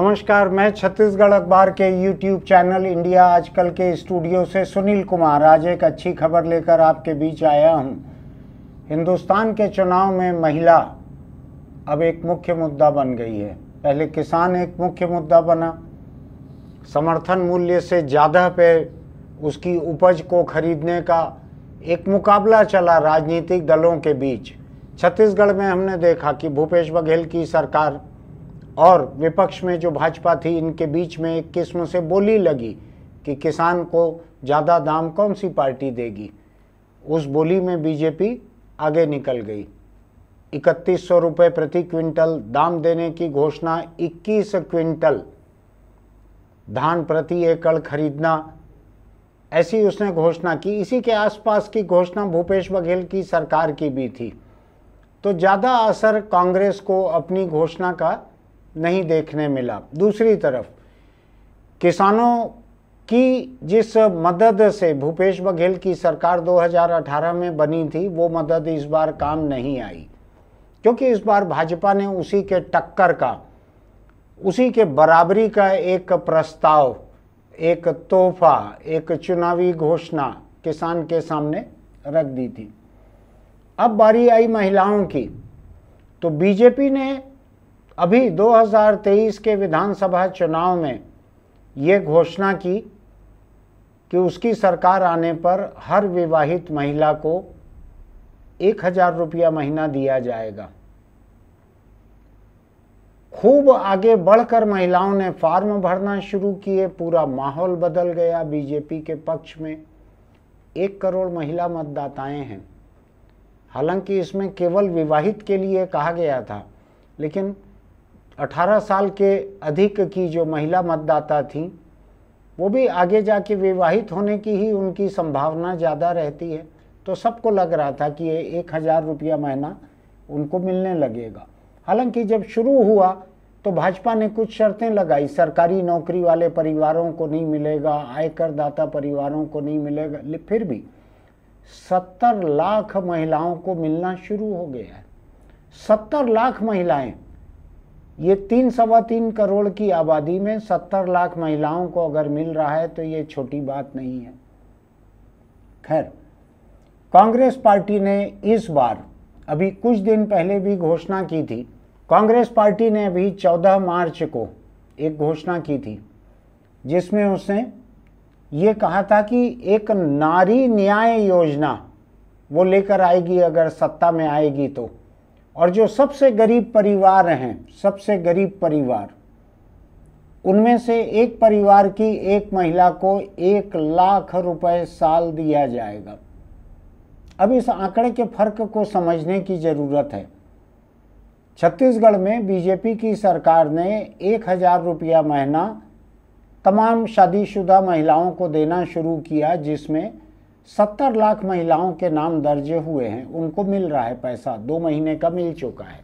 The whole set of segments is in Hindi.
नमस्कार मैं छत्तीसगढ़ अखबार के यूट्यूब चैनल इंडिया आजकल के स्टूडियो से सुनील कुमार आज एक अच्छी खबर लेकर आपके बीच आया हूं। हिंदुस्तान के चुनाव में महिला अब एक मुख्य मुद्दा बन गई है पहले किसान एक मुख्य मुद्दा बना समर्थन मूल्य से ज़्यादा पे उसकी उपज को खरीदने का एक मुकाबला चला राजनीतिक दलों के बीच छत्तीसगढ़ में हमने देखा कि भूपेश बघेल की सरकार और विपक्ष में जो भाजपा थी इनके बीच में एक किस्म से बोली लगी कि किसान को ज़्यादा दाम कौन सी पार्टी देगी उस बोली में बीजेपी आगे निकल गई इकतीस सौ रुपये प्रति क्विंटल दाम देने की घोषणा 21 क्विंटल धान प्रति एकड़ खरीदना ऐसी उसने घोषणा की इसी के आसपास की घोषणा भूपेश बघेल की सरकार की भी थी तो ज़्यादा असर कांग्रेस को अपनी घोषणा का नहीं देखने मिला दूसरी तरफ किसानों की जिस मदद से भूपेश बघेल की सरकार 2018 में बनी थी वो मदद इस बार काम नहीं आई क्योंकि इस बार भाजपा ने उसी के टक्कर का उसी के बराबरी का एक प्रस्ताव एक तोहफा एक चुनावी घोषणा किसान के सामने रख दी थी अब बारी आई महिलाओं की तो बीजेपी ने अभी 2023 के विधानसभा चुनाव में ये घोषणा की कि उसकी सरकार आने पर हर विवाहित महिला को एक हज़ार रुपया महीना दिया जाएगा खूब आगे बढ़कर महिलाओं ने फार्म भरना शुरू किए पूरा माहौल बदल गया बीजेपी के पक्ष में एक करोड़ महिला मतदाताएं हैं हालांकि इसमें केवल विवाहित के लिए कहा गया था लेकिन 18 साल के अधिक की जो महिला मतदाता थी वो भी आगे जाके विवाहित होने की ही उनकी संभावना ज़्यादा रहती है तो सबको लग रहा था कि ये एक हज़ार रुपया महीना उनको मिलने लगेगा हालांकि जब शुरू हुआ तो भाजपा ने कुछ शर्तें लगाई सरकारी नौकरी वाले परिवारों को नहीं मिलेगा आयकरदाता परिवारों को नहीं मिलेगा फिर भी सत्तर लाख महिलाओं को मिलना शुरू हो गया है सत्तर लाख महिलाएं ये तीन सवा तीन करोड़ की आबादी में सत्तर लाख महिलाओं को अगर मिल रहा है तो ये छोटी बात नहीं है खैर कांग्रेस पार्टी ने इस बार अभी कुछ दिन पहले भी घोषणा की थी कांग्रेस पार्टी ने अभी 14 मार्च को एक घोषणा की थी जिसमें उसने ये कहा था कि एक नारी न्याय योजना वो लेकर आएगी अगर सत्ता में आएगी तो और जो सबसे गरीब परिवार हैं सबसे गरीब परिवार उनमें से एक परिवार की एक महिला को एक लाख रुपए साल दिया जाएगा अब इस आंकड़े के फर्क को समझने की ज़रूरत है छत्तीसगढ़ में बीजेपी की सरकार ने एक हज़ार रुपया महीना तमाम शादीशुदा महिलाओं को देना शुरू किया जिसमें सत्तर लाख महिलाओं के नाम दर्जे हुए हैं उनको मिल रहा है पैसा दो महीने का मिल चुका है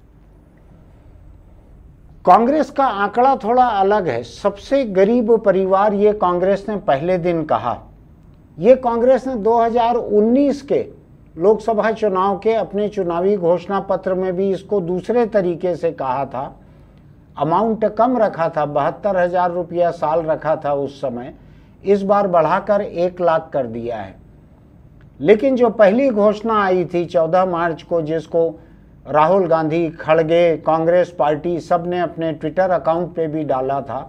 कांग्रेस का आंकड़ा थोड़ा अलग है सबसे गरीब परिवार ये कांग्रेस ने पहले दिन कहा ये कांग्रेस ने 2019 के लोकसभा चुनाव के अपने चुनावी घोषणा पत्र में भी इसको दूसरे तरीके से कहा था अमाउंट कम रखा था बहत्तर हज़ार रुपया साल रखा था उस समय इस बार बढ़ाकर एक लाख कर दिया है लेकिन जो पहली घोषणा आई थी 14 मार्च को जिसको राहुल गांधी खड़गे कांग्रेस पार्टी सब ने अपने ट्विटर अकाउंट पे भी डाला था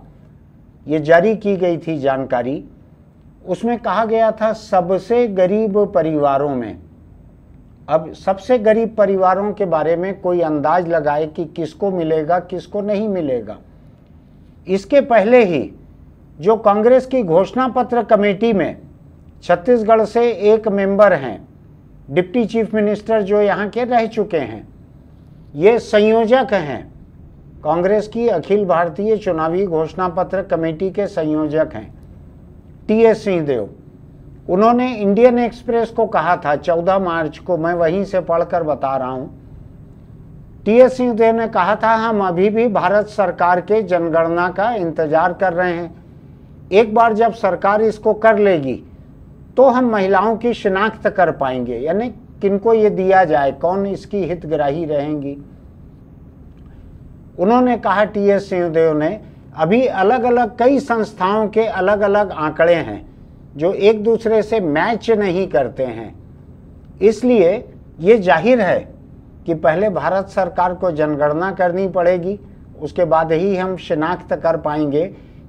ये जारी की गई थी जानकारी उसमें कहा गया था सबसे गरीब परिवारों में अब सबसे गरीब परिवारों के बारे में कोई अंदाज लगाए कि किसको मिलेगा किसको नहीं मिलेगा इसके पहले ही जो कांग्रेस की घोषणा पत्र कमेटी में छत्तीसगढ़ से एक मेंबर हैं डिप्टी चीफ मिनिस्टर जो यहाँ के रह चुके हैं ये संयोजक हैं कांग्रेस की अखिल भारतीय चुनावी घोषणा पत्र कमेटी के संयोजक हैं टी एस सिंहदेव उन्होंने इंडियन एक्सप्रेस को कहा था 14 मार्च को मैं वहीं से पढ़कर बता रहा हूँ टी एस सिंहदेव ने कहा था हम अभी भी भारत सरकार के जनगणना का इंतजार कर रहे हैं एक बार जब सरकार इसको कर लेगी तो हम महिलाओं की शिनाख्त कर पाएंगे यानी किनको ये दिया जाए कौन इसकी हितग्राही रहेंगी उन्होंने कहा टी एस सिंहदेव ने अभी अलग अलग कई संस्थाओं के अलग अलग आंकड़े हैं जो एक दूसरे से मैच नहीं करते हैं इसलिए ये जाहिर है कि पहले भारत सरकार को जनगणना करनी पड़ेगी उसके बाद ही हम शिनाख्त कर पाएंगे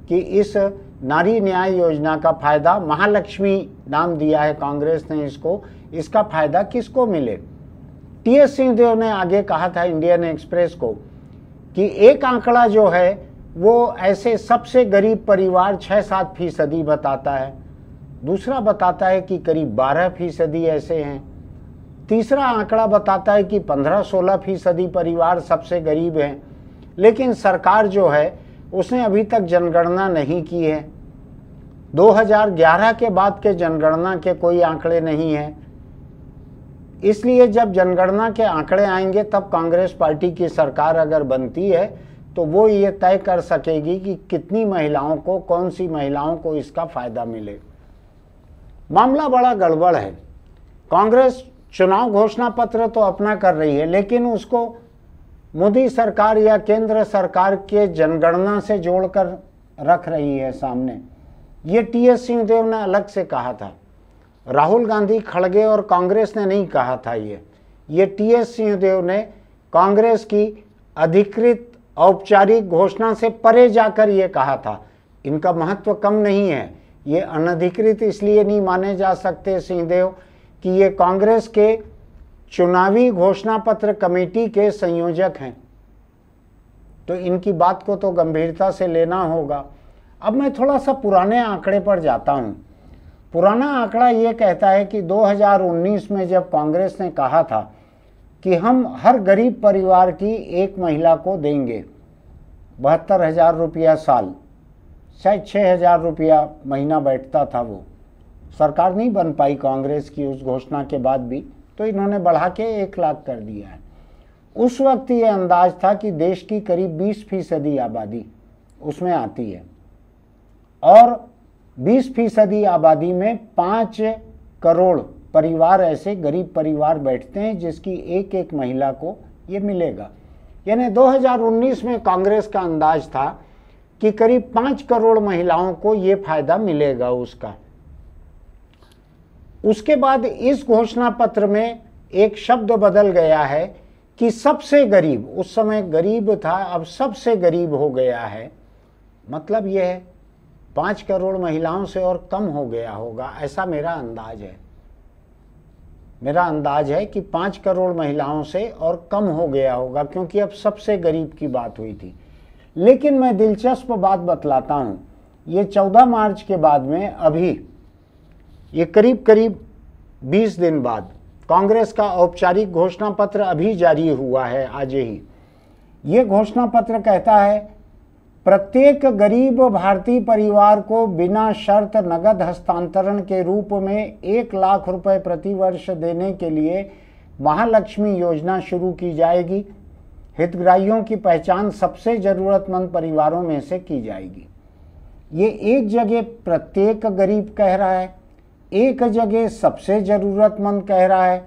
कि इस नारी न्याय योजना का फायदा महालक्ष्मी नाम दिया है कांग्रेस ने इसको इसका फायदा किसको मिले टी एस सिंहदेव ने आगे कहा था इंडियन एक्सप्रेस को कि एक आंकड़ा जो है वो ऐसे सबसे गरीब परिवार छः सात फीसदी बताता है दूसरा बताता है कि करीब बारह फीसदी ऐसे हैं तीसरा आंकड़ा बताता है कि पंद्रह सोलह फीसदी परिवार सबसे गरीब हैं लेकिन सरकार जो है उसने अभी तक जनगणना नहीं की है 2011 के बाद के जनगणना के कोई आंकड़े नहीं है इसलिए जब जनगणना के आंकड़े आएंगे तब कांग्रेस पार्टी की सरकार अगर बनती है तो वो ये तय कर सकेगी कि कितनी महिलाओं को कौन सी महिलाओं को इसका फायदा मिले मामला बड़ा गड़बड़ है कांग्रेस चुनाव घोषणा पत्र तो अपना कर रही है लेकिन उसको मोदी सरकार या केंद्र सरकार के जनगणना से जोड़कर रख रही है सामने ये टी एस सिंहदेव ने अलग से कहा था राहुल गांधी खड़गे और कांग्रेस ने नहीं कहा था ये ये टी एस सिंहदेव ने कांग्रेस की अधिकृत औपचारिक घोषणा से परे जाकर ये कहा था इनका महत्व कम नहीं है ये अनधिकृत इसलिए नहीं माने जा सकते सिंहदेव कि ये कांग्रेस के चुनावी घोषणा पत्र कमेटी के संयोजक हैं तो इनकी बात को तो गंभीरता से लेना होगा अब मैं थोड़ा सा पुराने आंकड़े पर जाता हूं पुराना आंकड़ा ये कहता है कि 2019 में जब कांग्रेस ने कहा था कि हम हर गरीब परिवार की एक महिला को देंगे बहत्तर हज़ार रुपया साल शायद छः हज़ार रुपया महीना बैठता था वो सरकार नहीं बन पाई कांग्रेस की उस घोषणा के बाद भी तो इन्होंने बढ़ा के एक लाख कर दिया है उस वक्त ये अंदाज था कि देश की करीब 20 फीसदी आबादी उसमें आती है और 20 फीसदी आबादी में पाँच करोड़ परिवार ऐसे गरीब परिवार बैठते हैं जिसकी एक एक महिला को ये मिलेगा यानी 2019 में कांग्रेस का अंदाज था कि करीब पाँच करोड़ महिलाओं को ये फायदा मिलेगा उसका उसके बाद इस घोषणा पत्र में एक शब्द बदल गया है कि सबसे गरीब उस समय गरीब था अब सबसे गरीब हो गया है मतलब यह है पाँच करोड़ महिलाओं से और कम हो गया होगा ऐसा मेरा अंदाज है मेरा अंदाज है कि पाँच करोड़ महिलाओं से और कम हो गया होगा क्योंकि अब सबसे गरीब की बात हुई थी लेकिन मैं दिलचस्प बात बतलाता हूँ ये चौदह मार्च के बाद में अभी ये करीब करीब 20 दिन बाद कांग्रेस का औपचारिक घोषणा पत्र अभी जारी हुआ है आज ही ये घोषणा पत्र कहता है प्रत्येक गरीब भारतीय परिवार को बिना शर्त नगद हस्तांतरण के रूप में एक लाख रुपए प्रतिवर्ष देने के लिए महालक्ष्मी योजना शुरू की जाएगी हितग्राहियों की पहचान सबसे ज़रूरतमंद परिवारों में से की जाएगी ये एक जगह प्रत्येक गरीब कह रहा है एक जगह सबसे ज़रूरतमंद कह रहा है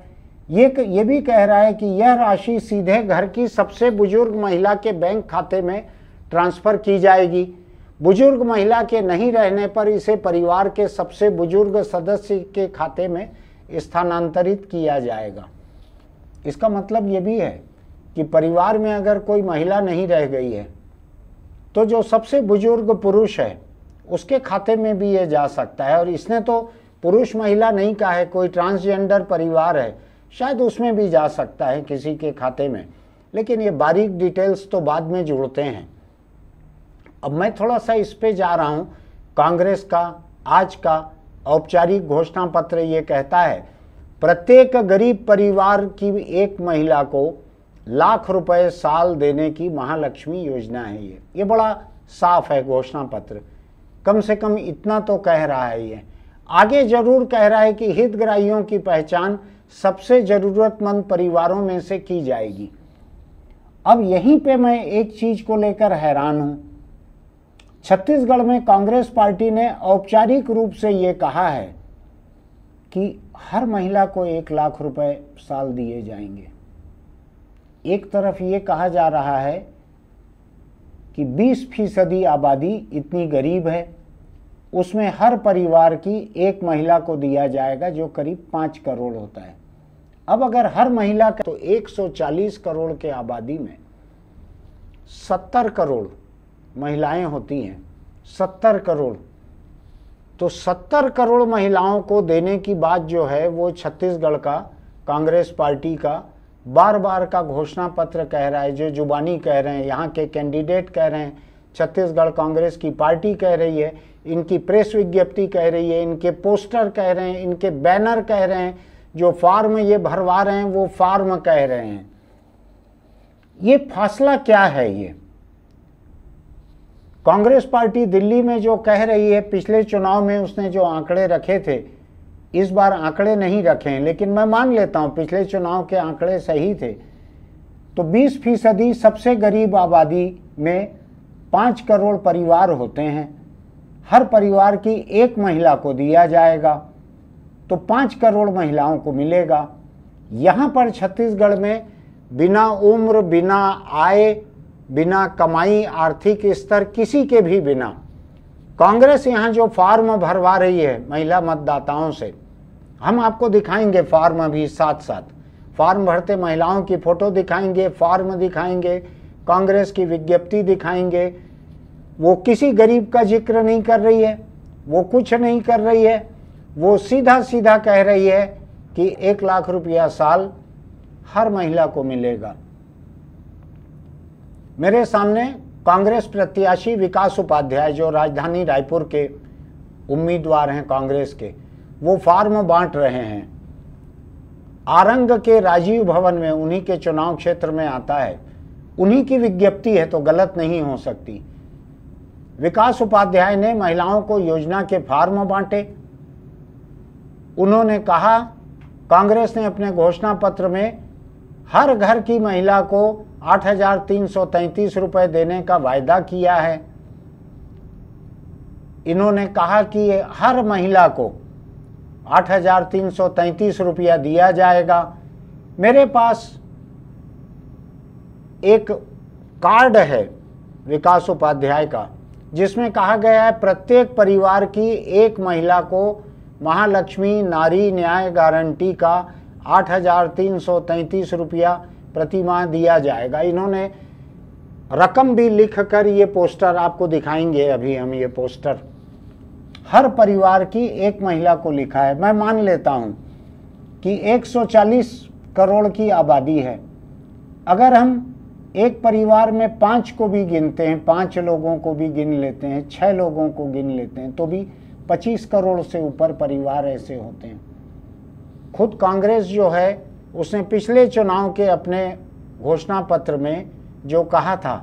ये ये भी कह रहा है कि यह राशि सीधे घर की सबसे बुजुर्ग महिला के बैंक खाते में ट्रांसफ़र की जाएगी बुजुर्ग महिला के नहीं रहने पर इसे परिवार के सबसे बुजुर्ग सदस्य के खाते में स्थानांतरित किया जाएगा इसका मतलब ये भी है कि परिवार में अगर कोई महिला नहीं रह गई है तो जो सबसे बुजुर्ग पुरुष है उसके खाते में भी ये जा सकता है और इसने तो पुरुष महिला नहीं का है कोई ट्रांसजेंडर परिवार है शायद उसमें भी जा सकता है किसी के खाते में लेकिन ये बारीक डिटेल्स तो बाद में जुड़ते हैं अब मैं थोड़ा सा इस पे जा रहा हूँ कांग्रेस का आज का औपचारिक घोषणा पत्र ये कहता है प्रत्येक गरीब परिवार की एक महिला को लाख रुपए साल देने की महालक्ष्मी योजना है ये ये बड़ा साफ है घोषणा पत्र कम से कम इतना तो कह रहा है ये आगे जरूर कह रहा है कि हितग्राहियों की पहचान सबसे ज़रूरतमंद परिवारों में से की जाएगी अब यहीं पे मैं एक चीज़ को लेकर हैरान हूं छत्तीसगढ़ में कांग्रेस पार्टी ने औपचारिक रूप से यह कहा है कि हर महिला को एक लाख रुपए साल दिए जाएंगे एक तरफ ये कहा जा रहा है कि 20 फीसदी आबादी इतनी गरीब है उसमें हर परिवार की एक महिला को दिया जाएगा जो करीब पाँच करोड़ होता है अब अगर हर महिला का तो 140 करोड़ के आबादी में 70 करोड़ महिलाएं होती हैं 70 करोड़ तो 70 करोड़ महिलाओं को देने की बात जो है वो छत्तीसगढ़ का कांग्रेस पार्टी का बार बार का घोषणा पत्र कह रहा है जो जुबानी कह रहे हैं यहाँ के कैंडिडेट कह रहे हैं छत्तीसगढ़ कांग्रेस की पार्टी कह रही है इनकी प्रेस विज्ञप्ति कह रही है इनके पोस्टर कह रहे हैं इनके बैनर कह रहे हैं जो फार्म ये भरवा रहे हैं वो फार्म कह रहे हैं ये फासला क्या है ये कांग्रेस पार्टी दिल्ली में जो कह रही है पिछले चुनाव में उसने जो आंकड़े रखे थे इस बार आंकड़े नहीं रखे हैं लेकिन मैं मान लेता हूं पिछले चुनाव के आंकड़े सही थे तो 20 फीसदी सबसे गरीब आबादी में पाँच करोड़ परिवार होते हैं हर परिवार की एक महिला को दिया जाएगा तो पाँच करोड़ महिलाओं को मिलेगा यहाँ पर छत्तीसगढ़ में बिना उम्र बिना आय बिना कमाई आर्थिक स्तर किसी के भी बिना कांग्रेस यहाँ जो फार्म भरवा रही है महिला मतदाताओं से हम आपको दिखाएंगे फार्म भी साथ साथ फार्म भरते महिलाओं की फ़ोटो दिखाएंगे फार्म दिखाएंगे कांग्रेस की विज्ञप्ति दिखाएंगे वो किसी गरीब का जिक्र नहीं कर रही है वो कुछ नहीं कर रही है वो सीधा सीधा कह रही है कि एक लाख रुपया साल हर महिला को मिलेगा मेरे सामने कांग्रेस प्रत्याशी विकास उपाध्याय जो राजधानी रायपुर के उम्मीदवार हैं कांग्रेस के वो फार्म बांट रहे हैं आरंग के राजीव भवन में उन्हीं के चुनाव क्षेत्र में आता है उन्हीं की विज्ञप्ति है तो गलत नहीं हो सकती विकास उपाध्याय ने महिलाओं को योजना के फार्म बांटे उन्होंने कहा कांग्रेस ने अपने घोषणा पत्र में हर घर की महिला को आठ रुपए देने का वायदा किया है इन्होंने कहा कि हर महिला को आठ रुपया दिया जाएगा मेरे पास एक कार्ड है विकास उपाध्याय का जिसमें कहा गया है प्रत्येक परिवार की एक महिला को महालक्ष्मी नारी न्याय गारंटी का आठ हज़ार तीन सौ तैतीस रुपया प्रतिमाह दिया जाएगा इन्होंने रकम भी लिख कर ये पोस्टर आपको दिखाएंगे अभी हम ये पोस्टर हर परिवार की एक महिला को लिखा है मैं मान लेता हूं कि 140 करोड़ की आबादी है अगर हम एक परिवार में पांच को भी गिनते हैं पांच लोगों को भी गिन लेते हैं छः लोगों को गिन लेते हैं तो भी पच्चीस करोड़ से ऊपर परिवार ऐसे होते हैं खुद कांग्रेस जो है उसने पिछले चुनाव के अपने घोषणा पत्र में जो कहा था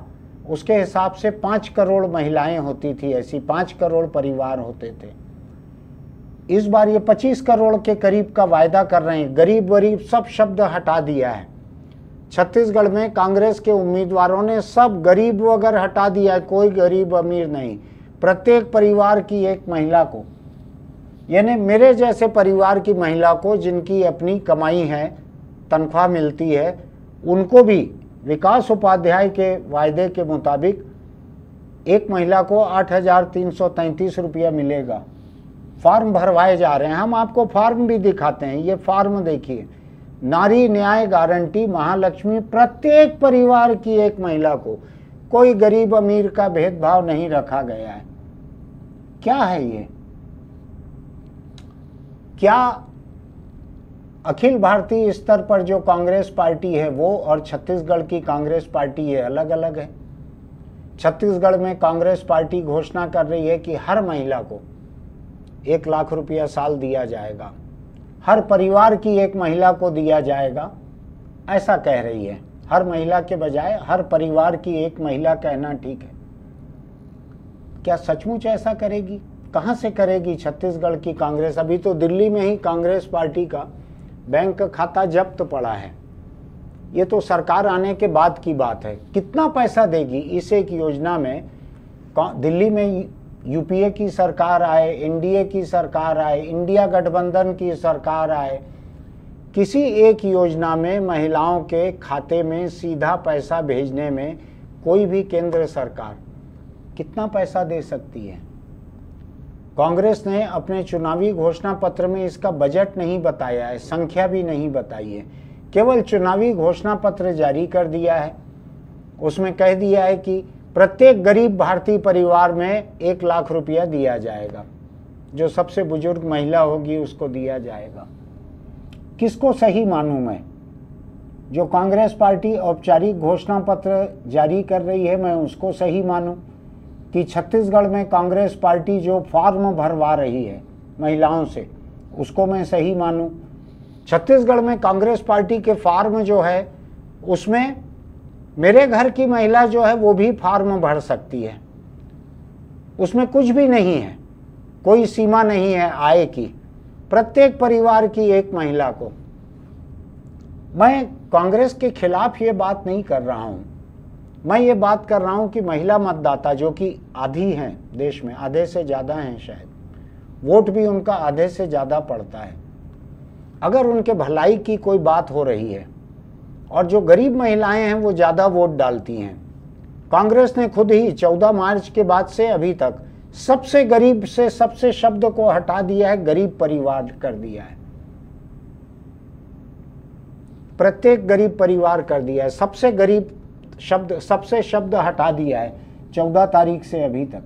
उसके हिसाब से पाँच करोड़ महिलाएं होती थी ऐसी पाँच करोड़ परिवार होते थे इस बार ये पच्चीस करोड़ के करीब का वायदा कर रहे हैं गरीब गरीब सब शब्द हटा दिया है छत्तीसगढ़ में कांग्रेस के उम्मीदवारों ने सब गरीब वगैरह हटा दिया है कोई गरीब अमीर नहीं प्रत्येक परिवार की एक महिला को यानी मेरे जैसे परिवार की महिला को जिनकी अपनी कमाई है तनख्वाह मिलती है उनको भी विकास उपाध्याय के वायदे के मुताबिक एक महिला को आठ हज़ार तीन सौ तैंतीस रुपया मिलेगा फार्म भरवाए जा रहे हैं हम आपको फार्म भी दिखाते हैं ये फार्म देखिए नारी न्याय गारंटी महालक्ष्मी प्रत्येक परिवार की एक महिला को कोई गरीब अमीर का भेदभाव नहीं रखा गया है क्या है ये क्या अखिल भारतीय स्तर पर जो कांग्रेस पार्टी है वो और छत्तीसगढ़ की कांग्रेस पार्टी है अलग अलग है छत्तीसगढ़ में कांग्रेस पार्टी घोषणा कर रही है कि हर महिला को एक लाख रुपया साल दिया जाएगा हर परिवार की एक महिला को दिया जाएगा ऐसा कह रही है हर महिला के बजाय हर परिवार की एक महिला कहना ठीक है क्या सचमुच ऐसा करेगी कहाँ से करेगी छत्तीसगढ़ की कांग्रेस अभी तो दिल्ली में ही कांग्रेस पार्टी का बैंक खाता जब्त पड़ा है ये तो सरकार आने के बाद की बात है कितना पैसा देगी इस एक योजना में दिल्ली में यूपीए की सरकार आए एनडीए की सरकार आए इंडिया गठबंधन की सरकार आए किसी एक योजना में महिलाओं के खाते में सीधा पैसा भेजने में कोई भी केंद्र सरकार कितना पैसा दे सकती है कांग्रेस ने अपने चुनावी घोषणा पत्र में इसका बजट नहीं बताया है संख्या भी नहीं बताई है केवल चुनावी घोषणा पत्र जारी कर दिया है उसमें कह दिया है कि प्रत्येक गरीब भारतीय परिवार में एक लाख रुपया दिया जाएगा जो सबसे बुजुर्ग महिला होगी उसको दिया जाएगा किसको सही मानूं मैं जो कांग्रेस पार्टी औपचारिक घोषणा पत्र जारी कर रही है मैं उसको सही मानूं कि छत्तीसगढ़ में कांग्रेस पार्टी जो फॉर्म भरवा रही है महिलाओं से उसको मैं सही मानूं छत्तीसगढ़ में कांग्रेस पार्टी के फार्म जो है उसमें मेरे घर की महिला जो है वो भी फार्म भर सकती है उसमें कुछ भी नहीं है कोई सीमा नहीं है आय की प्रत्येक परिवार की एक महिला को मैं कांग्रेस के खिलाफ ये बात नहीं कर रहा हूँ मैं ये बात कर रहा हूँ कि महिला मतदाता जो कि आधी हैं देश में आधे से ज़्यादा हैं शायद वोट भी उनका आधे से ज़्यादा पड़ता है अगर उनके भलाई की कोई बात हो रही है और जो गरीब महिलाएं हैं वो ज़्यादा वोट डालती हैं कांग्रेस ने खुद ही 14 मार्च के बाद से अभी तक सबसे गरीब से सबसे शब्द को हटा दिया है गरीब परिवार कर दिया है प्रत्येक गरीब परिवार कर दिया है सबसे गरीब शब्द सबसे शब्द हटा दिया है चौदह तारीख से अभी तक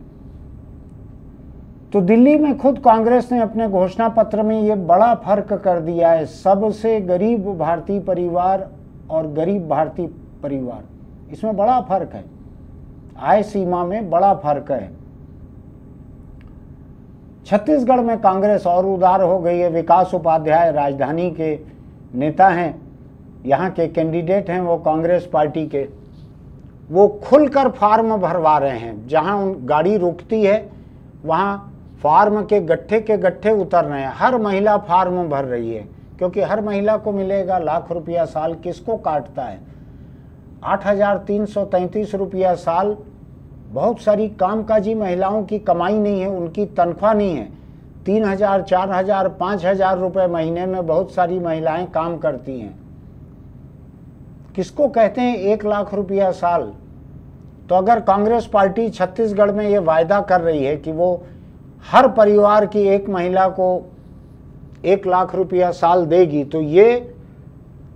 तो दिल्ली में खुद कांग्रेस ने अपने घोषणा पत्र में ये बड़ा फर्क कर दिया है सबसे गरीब भारतीय परिवार और गरीब भारतीय परिवार इसमें बड़ा फर्क है आय सीमा में बड़ा फर्क है छत्तीसगढ़ में कांग्रेस और उदार हो गई है विकास उपाध्याय राजधानी के नेता हैं यहाँ के कैंडिडेट हैं वो कांग्रेस पार्टी के वो खुलकर फार्म भरवा रहे हैं जहाँ उन गाड़ी रुकती है वहाँ फार्म के गट्ठे के गट्ठे उतर रहे हैं हर महिला फार्म भर रही है क्योंकि हर महिला को मिलेगा लाख रुपया साल किसको काटता है आठ हजार तीन सौ तैंतीस रुपया साल बहुत सारी कामकाजी महिलाओं की कमाई नहीं है उनकी तनख्वाह नहीं है तीन हजार चार हजार पाँच हजार रुपये महीने में बहुत सारी महिलाएं काम करती हैं किसको कहते हैं एक लाख रुपया साल तो अगर कांग्रेस पार्टी छत्तीसगढ़ में ये वायदा कर रही है कि वो हर परिवार की एक महिला को एक लाख रुपया साल देगी तो ये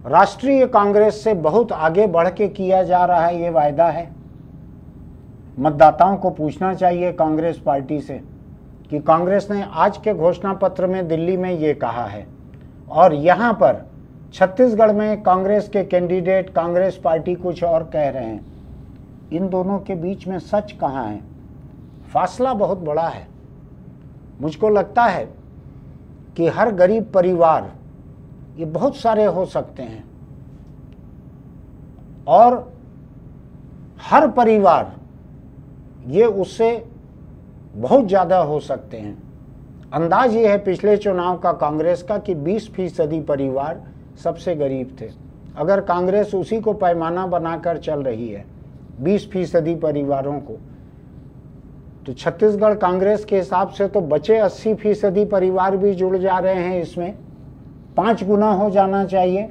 राष्ट्रीय कांग्रेस से बहुत आगे बढ़ के किया जा रहा है ये वायदा है मतदाताओं को पूछना चाहिए कांग्रेस पार्टी से कि कांग्रेस ने आज के घोषणा पत्र में दिल्ली में ये कहा है और यहाँ पर छत्तीसगढ़ में कांग्रेस के कैंडिडेट कांग्रेस पार्टी कुछ और कह रहे हैं इन दोनों के बीच में सच कहाँ है फासला बहुत बड़ा है मुझको लगता है कि हर गरीब परिवार ये बहुत सारे हो सकते हैं और हर परिवार ये उससे बहुत ज़्यादा हो सकते हैं अंदाज ये है पिछले चुनाव का कांग्रेस का कि 20 फीसदी परिवार सबसे गरीब थे अगर कांग्रेस उसी को पैमाना बनाकर चल रही है 20 फीसदी परिवारों को तो छत्तीसगढ़ कांग्रेस के हिसाब से तो बचे 80 फीसदी परिवार भी जुड़ जा रहे हैं इसमें पांच गुना हो जाना चाहिए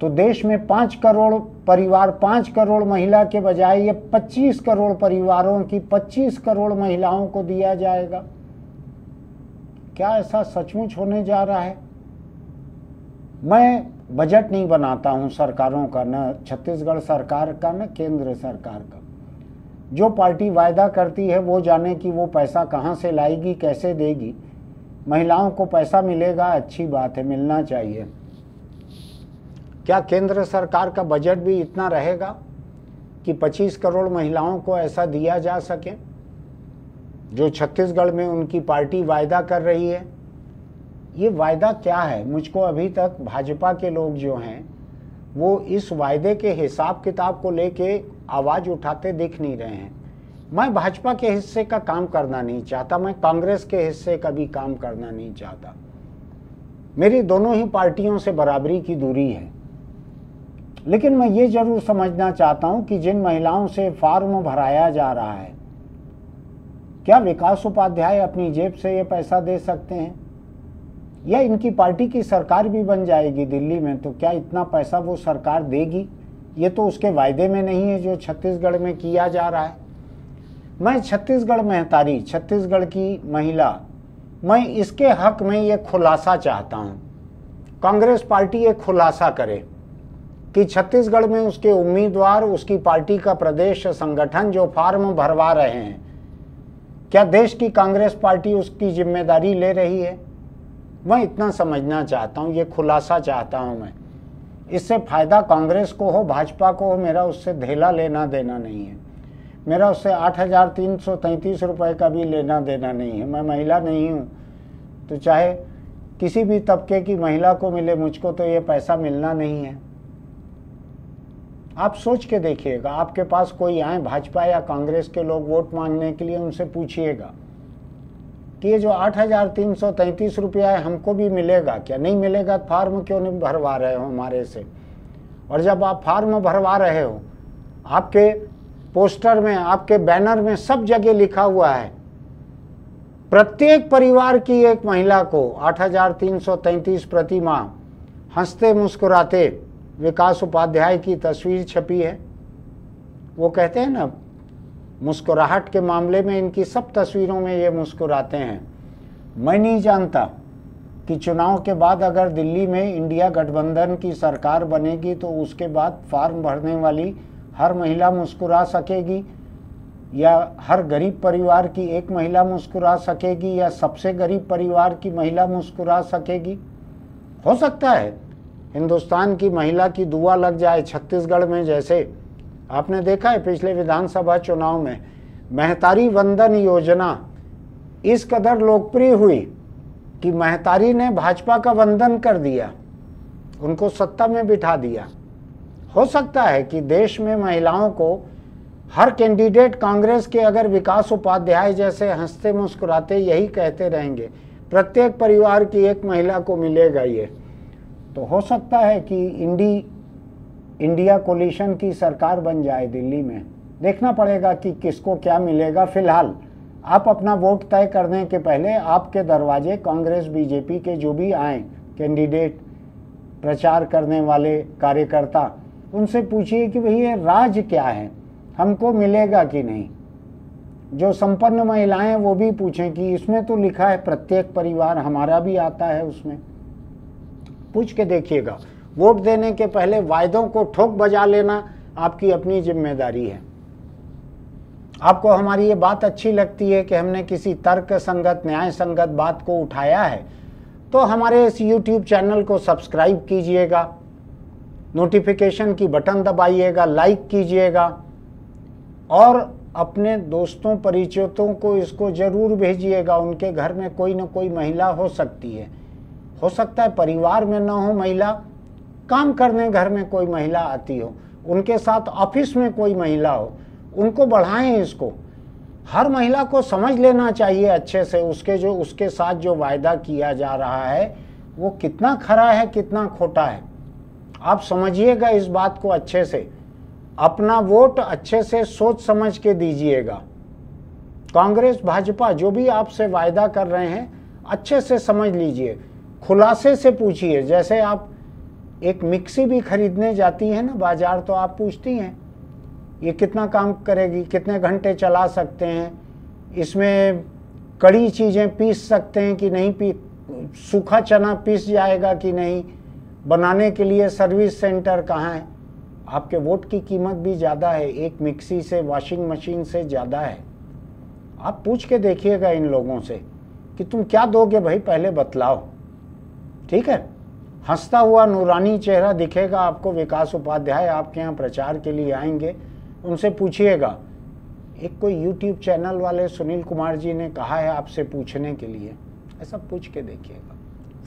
तो देश में पांच करोड़ परिवार पांच करोड़ महिला के बजाय ये 25 करोड़ परिवारों की 25 करोड़ महिलाओं को दिया जाएगा क्या ऐसा सचमुच होने जा रहा है मैं बजट नहीं बनाता हूं सरकारों का न छत्तीसगढ़ सरकार का न केंद्र सरकार का जो पार्टी वायदा करती है वो जाने कि वो पैसा कहाँ से लाएगी कैसे देगी महिलाओं को पैसा मिलेगा अच्छी बात है मिलना चाहिए क्या केंद्र सरकार का बजट भी इतना रहेगा कि 25 करोड़ महिलाओं को ऐसा दिया जा सके जो छत्तीसगढ़ में उनकी पार्टी वायदा कर रही है ये वायदा क्या है मुझको अभी तक भाजपा के लोग जो हैं वो इस वायदे के हिसाब किताब को लेके आवाज़ उठाते देख नहीं रहे हैं मैं भाजपा के हिस्से का काम करना नहीं चाहता मैं कांग्रेस के हिस्से का भी काम करना नहीं चाहता मेरी दोनों ही पार्टियों से बराबरी की दूरी है लेकिन मैं ये ज़रूर समझना चाहता हूं कि जिन महिलाओं से फार्म भराया जा रहा है क्या विकास उपाध्याय अपनी जेब से ये पैसा दे सकते हैं या इनकी पार्टी की सरकार भी बन जाएगी दिल्ली में तो क्या इतना पैसा वो सरकार देगी ये तो उसके वायदे में नहीं है जो छत्तीसगढ़ में किया जा रहा है मैं छत्तीसगढ़ महतारी छत्तीसगढ़ की महिला मैं इसके हक में ये खुलासा चाहता हूँ कांग्रेस पार्टी ये खुलासा करे कि छत्तीसगढ़ में उसके उम्मीदवार उसकी पार्टी का प्रदेश संगठन जो फार्म भरवा रहे हैं क्या देश की कांग्रेस पार्टी उसकी जिम्मेदारी ले रही है मैं इतना समझना चाहता हूँ ये खुलासा चाहता हूँ मैं इससे फ़ायदा कांग्रेस को हो भाजपा को हो मेरा उससे धेला लेना देना नहीं है मेरा उससे आठ हज़ार तीन सौ तैंतीस रुपये का भी लेना देना नहीं है मैं महिला नहीं हूँ तो चाहे किसी भी तबके की महिला को मिले मुझको तो ये पैसा मिलना नहीं है आप सोच के देखिएगा आपके पास कोई आए भाजपा या कांग्रेस के लोग वोट मांगने के लिए उनसे पूछिएगा कि ये जो आठ हजार तीन सौ तैतीस रुपया है हमको भी मिलेगा क्या नहीं मिलेगा तो फार्म क्यों नहीं भरवा रहे हो हमारे से और जब आप फार्म भरवा रहे हो आपके पोस्टर में आपके बैनर में सब जगह लिखा हुआ है प्रत्येक परिवार की एक महिला को 8,333 प्रति माह हंसते मुस्कुराते विकास उपाध्याय की तस्वीर छपी है वो कहते हैं ना मुस्कुराहट के मामले में इनकी सब तस्वीरों में ये मुस्कुराते हैं मैं नहीं जानता कि चुनाव के बाद अगर दिल्ली में इंडिया गठबंधन की सरकार बनेगी तो उसके बाद फार्म भरने वाली हर महिला मुस्कुरा सकेगी या हर गरीब परिवार की एक महिला मुस्कुरा सकेगी या सबसे गरीब परिवार की महिला मुस्कुरा सकेगी हो सकता है हिंदुस्तान की महिला की दुआ लग जाए छत्तीसगढ़ में जैसे आपने देखा है पिछले विधानसभा चुनाव में महतारी वंदन योजना इस कदर लोकप्रिय हुई कि महतारी ने भाजपा का वंदन कर दिया उनको सत्ता में बिठा दिया हो सकता है कि देश में महिलाओं को हर कैंडिडेट कांग्रेस के अगर विकास उपाध्याय जैसे हंसते मुस्कुराते यही कहते रहेंगे प्रत्येक परिवार की एक महिला को मिलेगा ये तो हो सकता है कि इंडी इंडिया कोलिशन की सरकार बन जाए दिल्ली में देखना पड़ेगा कि किसको क्या मिलेगा फिलहाल आप अपना वोट तय करने के पहले आपके दरवाजे कांग्रेस बीजेपी के जो भी आए कैंडिडेट प्रचार करने वाले कार्यकर्ता उनसे पूछिए कि भैया राज क्या है हमको मिलेगा कि नहीं जो संपन्न महिलाएं वो भी पूछें कि इसमें तो लिखा है प्रत्येक परिवार हमारा भी आता है उसमें पूछ के देखिएगा वोट देने के पहले वायदों को ठोक बजा लेना आपकी अपनी जिम्मेदारी है आपको हमारी ये बात अच्छी लगती है कि हमने किसी तर्क संगत न्याय संगत बात को उठाया है तो हमारे इस यूट्यूब चैनल को सब्सक्राइब कीजिएगा नोटिफिकेशन की बटन दबाइएगा लाइक कीजिएगा और अपने दोस्तों परिचितों को इसको ज़रूर भेजिएगा उनके घर में कोई ना कोई महिला हो सकती है हो सकता है परिवार में ना हो महिला काम करने घर में कोई महिला आती हो उनके साथ ऑफिस में कोई महिला हो उनको बढ़ाएं इसको हर महिला को समझ लेना चाहिए अच्छे से उसके जो उसके साथ जो वायदा किया जा रहा है वो कितना खरा है कितना खोटा है आप समझिएगा इस बात को अच्छे से अपना वोट अच्छे से सोच समझ के दीजिएगा कांग्रेस भाजपा जो भी आपसे वायदा कर रहे हैं अच्छे से समझ लीजिए खुलासे से पूछिए जैसे आप एक मिक्सी भी खरीदने जाती है ना बाजार तो आप पूछती हैं ये कितना काम करेगी कितने घंटे चला सकते हैं इसमें कड़ी चीज़ें पीस सकते हैं कि नहीं पी सूखा चना पीस जाएगा कि नहीं बनाने के लिए सर्विस सेंटर कहाँ है आपके वोट की कीमत भी ज़्यादा है एक मिक्सी से वॉशिंग मशीन से ज़्यादा है आप पूछ के देखिएगा इन लोगों से कि तुम क्या दोगे भाई पहले बतलाओ ठीक है हंसता हुआ नूरानी चेहरा दिखेगा आपको विकास उपाध्याय आपके यहाँ प्रचार के लिए आएंगे उनसे पूछिएगा एक कोई यूट्यूब चैनल वाले सुनील कुमार जी ने कहा है आपसे पूछने के लिए ऐसा पूछ के देखिएगा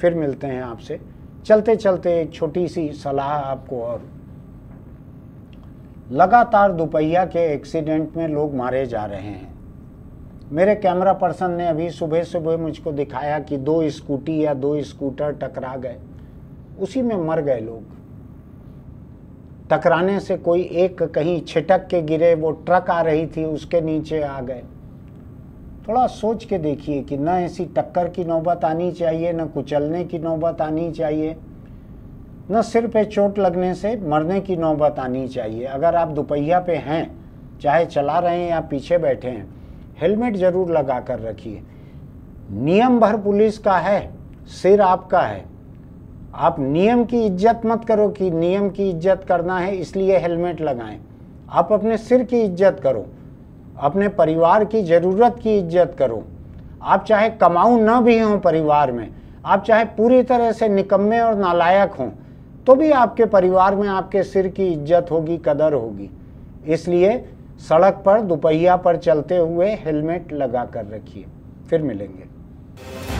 फिर मिलते हैं आपसे चलते चलते एक छोटी सी सलाह आपको और लगातार दोपहिया के एक्सीडेंट में लोग मारे जा रहे हैं मेरे कैमरा पर्सन ने अभी सुबह सुबह मुझको दिखाया कि दो स्कूटी या दो स्कूटर टकरा गए उसी में मर गए लोग टकराने से कोई एक कहीं छिटक के गिरे वो ट्रक आ रही थी उसके नीचे आ गए थोड़ा सोच के देखिए कि ना ऐसी टक्कर की नौबत आनी चाहिए ना कुचलने की नौबत आनी चाहिए न सिर पे चोट लगने से मरने की नौबत आनी चाहिए अगर आप दोपहिया पे हैं चाहे चला रहे हैं या पीछे बैठे हैं हेलमेट ज़रूर लगा कर रखिए नियम भर पुलिस का है सिर आपका है आप नियम की इज्जत मत करो कि नियम की इज्जत करना है इसलिए हेलमेट लगाएं आप अपने सिर की इज्जत करो अपने परिवार की ज़रूरत की इज्जत करो आप चाहे कमाऊ ना भी हों परिवार में आप चाहे पूरी तरह से निकम्मे और नालायक हों तो भी आपके परिवार में आपके सिर की इज्जत होगी कदर होगी इसलिए सड़क पर दोपहिया पर चलते हुए हेलमेट लगा कर रखिए फिर मिलेंगे